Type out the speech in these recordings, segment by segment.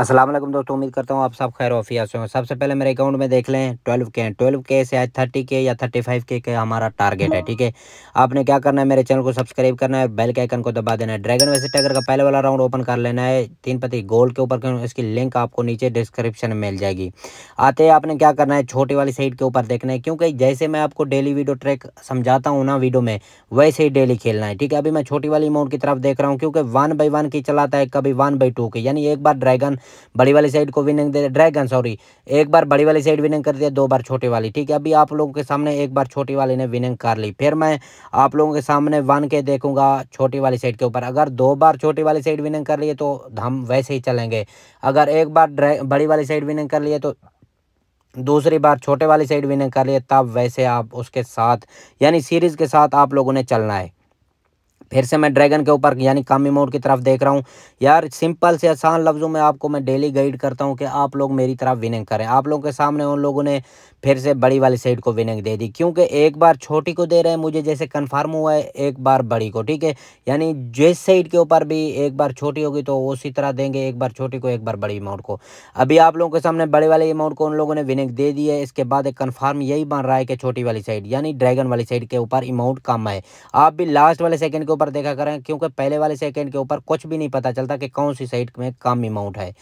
असलम दोस्तों उम्मीद करता हूँ आप सब खैर ऑफिया से सबसे पहले मेरे अकाउंट में देख लें ट्वेल्व के ट्वेल्व के से आज थर्टी के या थर्टी फाइव के का हमारा टारगेट है ठीक है आपने क्या करना है मेरे चैनल को सब्सक्राइब करना है बेल के आइकन को दबा देना है ड्रैगन वैसे टैगर का पहले वाला राउंड ओपन कर लेना है तीन पति गोल्ड के ऊपर इसकी लिंक आपको नीचे डिस्क्रिप्शन में मिल जाएगी आते आपने क्या करना है छोटी वाली साइड के ऊपर देखना है क्योंकि जैसे मैं आपको डेली वीडियो ट्रैक समझाता हूँ ना वीडियो में वैसे ही डेली खेलना है ठीक है अभी मैं छोटी वाली अमाउंट की तरफ देख रहा हूँ क्योंकि वन बाई वन की चलाता है कभी वन बाई टू की यानी एक बार ड्रैगन बड़ी वाली साइड को विनिंग दे ड्रैगन सॉरी एक बार बड़ी वाली साइड विनिंग कर दिया दो बार छोटी वाली ठीक है अभी आप लोगों के सामने एक बार छोटी वाली ने विनिंग कर ली फिर मैं आप लोगों के सामने वन के देखूंगा छोटी वाली साइड के ऊपर अगर दो बार छोटी वाली साइड विनिंग कर लिए तो हम वैसे ही चलेंगे अगर एक बार बड़ी वाली साइड विनिंग कर लिए तो दूसरी बार छोटे वाली साइड विनिंग कर लिए तब वैसे आप उसके साथ यानी सीरीज़ के साथ आप लोगों ने चलना है फिर से मैं ड्रैगन के ऊपर यानी कामी मोड की तरफ देख रहा हूँ यार सिंपल से आसान लफ्ज़ों में आपको मैं डेली गाइड करता हूँ कि आप लोग मेरी तरफ विनिंग करें आप लोगों के सामने उन लोगों ने फिर से बड़ी वाली साइड को विनिंग दे दी क्योंकि एक बार छोटी को दे रहे हैं मुझे जैसे कन्फर्म हुआ है एक बार बड़ी को ठीक है यानी जिस साइड के ऊपर भी एक बार छोटी होगी तो उसी तरह देंगे एक बार छोटी को एक बार बड़ी अमाउंट को अभी आप लोगों के सामने बड़े वाले अमाउंट को उन लोगों ने विनिंग दे दी है इसके बाद एक कन्फर्म यही बन रहा है कि छोटी वाली साइड यानी ड्रैगन वाली साइड के ऊपर अमाउंट कम है आप भी लास्ट वाले सेकेंड के ऊपर देखा करें क्योंकि पहले वाले सेकेंड के ऊपर कुछ भी नहीं पता चलता कि कौन सी साइड में कम अमाउंट है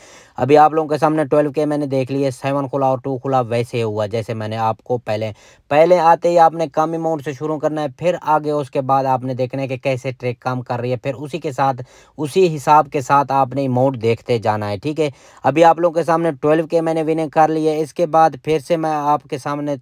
अभी आप लोगों के सामने ट्वेल्व के मैंने देख लिए सेवन खुला और टू खुला वैसे हुआ जैसे मैंने आपको पहले पहले आते ही आपने कम अमाउंट से शुरू करना है फिर आगे उसके बाद आपने देखना है कि कैसे ट्रेक काम कर रही है फिर उसी के साथ उसी हिसाब के साथ आपने अमाउंट देखते जाना है ठीक है अभी आप लोगों के सामने ट्वेल्व के मैंने विनिंग कर लिए इसके बाद फिर से मैं आपके सामने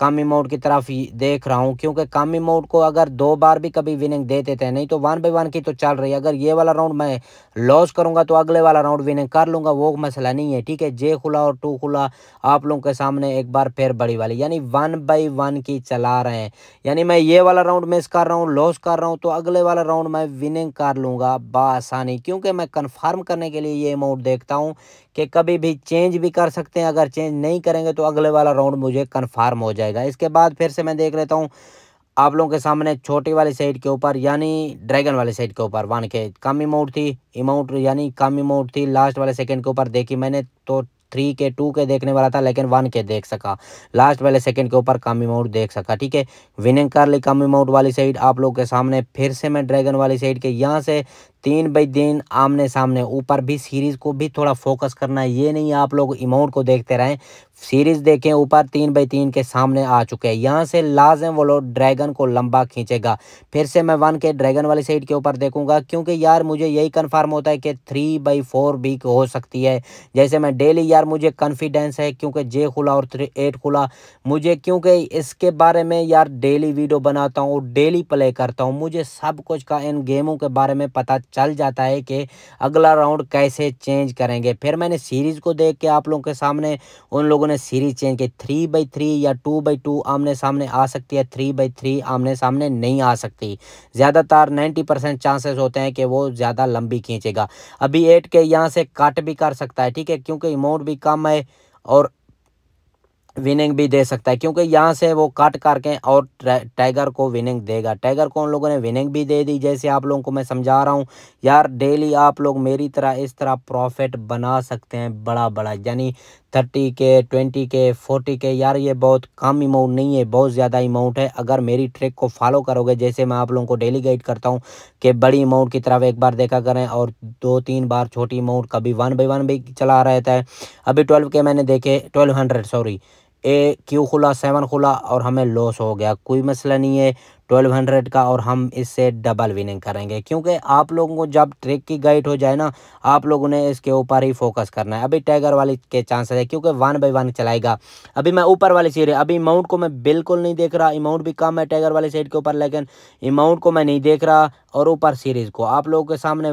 कम अमाउंट की तरफ देख रहा हूँ क्योंकि कम अमाउंट को अगर दो बार भी कभी विनिंग दे देते हैं नहीं तो वन बाई वन की तो चल रही है अगर ये वाला राउंड मैं लॉस करूँगा तो अगले वाला राउंड विनिंग कर लूँगा वो मसला नहीं है ठीक है जे खुला और टू खुला आप लोगों के सामने एक बार फिर बड़ी वाली यानी वन बाई वन की चला रहे हैं यानी मैं ये वाला राउंड मिस कर रहा हूँ लॉस कर रहा हूँ तो अगले वाला राउंड मैं विनिंग कर लूँगा बसानी क्योंकि मैं कन्फर्म करने के लिए ये अमाउंट देखता हूँ कि कभी भी चेंज भी कर सकते हैं अगर चेंज नहीं करेंगे तो अगले वाला राउंड मुझे कन्फर्म हो जाए जाएगा इसके बाद फिर से मैं देख लेता हूँ आप लोगों के सामने छोटी वाली साइड के ऊपर यानी ड्रैगन वाले साइड के ऊपर वन के कम अमाउंट थी अमाउंट यानी कम अमाउंट थी लास्ट वाले सेकंड के ऊपर देखी मैंने तो थ्री के टू के देखने वाला था लेकिन वन के देख सका लास्ट वाले सेकंड के ऊपर कम अमाउंट देख सका ठीक है विनिंग कर ली कम अमाउंट वाली साइड आप लोग के सामने फिर से मैं ड्रैगन वाली साइड के यहाँ से तीन बाई दिन आमने सामने ऊपर भी सीरीज़ को भी थोड़ा फोकस करना है ये नहीं आप लोग अमाउंट को देखते रहें सीरीज़ देखें ऊपर तीन बाई तीन के सामने आ चुके हैं यहाँ से लाजम वो लोग ड्रैगन को लंबा खींचेगा फिर से मैं वन के ड्रैगन वाली साइड के ऊपर देखूंगा क्योंकि यार मुझे यही कन्फर्म होता है कि थ्री बाई फोर भी हो सकती है जैसे मैं डेली यार यार मुझे कॉन्फिडेंस है क्योंकि जे खुला और थ्री एट खुला मुझे क्योंकि इसके बारे में यार डेली वीडियो बनाता हूँ डेली प्ले करता हूँ मुझे सब कुछ का इन गेमों के बारे में पता चल जाता है कि अगला राउंड कैसे चेंज करेंगे फिर मैंने सीरीज़ को देख के आप लोगों के सामने उन लोगों ने सीरीज़ चेंज की थ्री बाई थ्री या टू बाई टू आमने सामने आ सकती है थ्री बाई थ्री आमने सामने नहीं आ सकती ज़्यादातर नाइन्टी परसेंट चांसेस होते हैं कि वो ज़्यादा लंबी खींचेगा अभी एट के यहाँ से कट भी कर सकता है ठीक है क्योंकि इमोट भी कम है और विनिंग भी दे सकता है क्योंकि यहाँ से वो काट करके और टाइगर को विनिंग देगा टाइगर को उन लोगों ने विनिंग भी दे दी जैसे आप लोगों को मैं समझा रहा हूँ यार डेली आप लोग मेरी तरह इस तरह प्रॉफिट बना सकते हैं बड़ा बड़ा यानी थर्टी के ट्वेंटी के फोर्टी के यार ये बहुत कम अमाउंट नहीं है बहुत ज़्यादा अमाउंट है अगर मेरी ट्रिक को फॉलो करोगे जैसे मैं आप लोगों को डेली गाइड करता हूँ कि बड़ी अमाउंट की तरफ एक बार देखा करें और दो तीन बार छोटी अमाउंट कभी वन बाई वन भी चला रहता है अभी ट्वेल्व के मैंने देखे twelve hundred sorry A Q खुला सेवन खुला और हमें लॉस हो गया कोई मसला नहीं है ट्वेल्व हंड्रेड का और हम इससे डबल विनिंग करेंगे क्योंकि आप लोगों को जब ट्रिक की गाइड हो जाए ना आप लोगों ने इसके ऊपर ही फोकस करना है अभी टाइगर वाली के चांसेस है क्योंकि वन बाई वन चलाएगा अभी मैं ऊपर वाली सीट अभी अमाउंट को मैं बिल्कुल नहीं देख रहा अमाउंट भी कम है टाइगर वाली साइड के ऊपर लेकिन अमाउंट को मैं नहीं देख रहा और ऊपर सीरीज़ को आप लोगों के सामने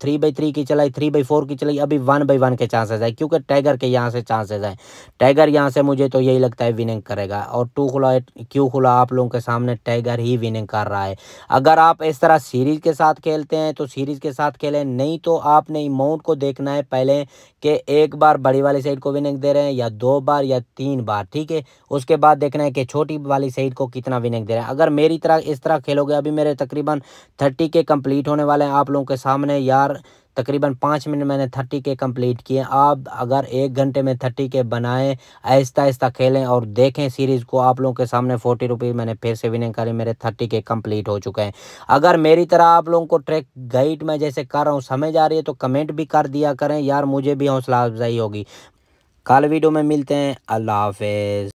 थ्री बाई थ्री की चलाई थ्री बाई फोर की चलाई अभी वन बाई वन के चांसेस है क्योंकि टाइगर के यहाँ से चांसेस हैं टाइगर यहाँ से मुझे तो यही लगता है विनिंग करेगा और टू खुला क्यू खुला आप लोगों के सामने टाइगर ही विनिंग कर रहा है अगर आप इस तरह सीरीज़ के साथ खेलते हैं तो सीरीज़ के साथ खेलें नहीं तो आपने इमाउंट को देखना है पहले कि एक बार बड़ी वाली साइड को विनिंग दे रहे हैं या दो बार या तीन बार ठीक है उसके बाद देखना है कि छोटी वाली साइड को कितना विनिंग दे रहे हैं अगर मेरी तरह इस तरह खेलोगे अभी मेरे तकरीबन थर्टी के कम्प्लीट होने वाले हैं आप लोगों के सामने यार तकरीबन पाँच मिनट मैंने थर्टी के कंप्लीट किए आप अगर एक घंटे में थर्टी के बनाएं आहिस्ता आहिस्ता खेलें और देखें सीरीज़ को आप लोगों के सामने फोर्टी रुपीज़ मैंने फिर से विनिंग करी मेरे थर्टी के कंप्लीट हो चुके हैं अगर मेरी तरह आप लोगों को ट्रैक गाइड में जैसे कर रहा हूँ समझ आ रही है तो कमेंट भी कर दिया करें यार मुझे भी हौसला अफजाई होगी कल वीडियो में मिलते हैं अल्लाह हाफिज़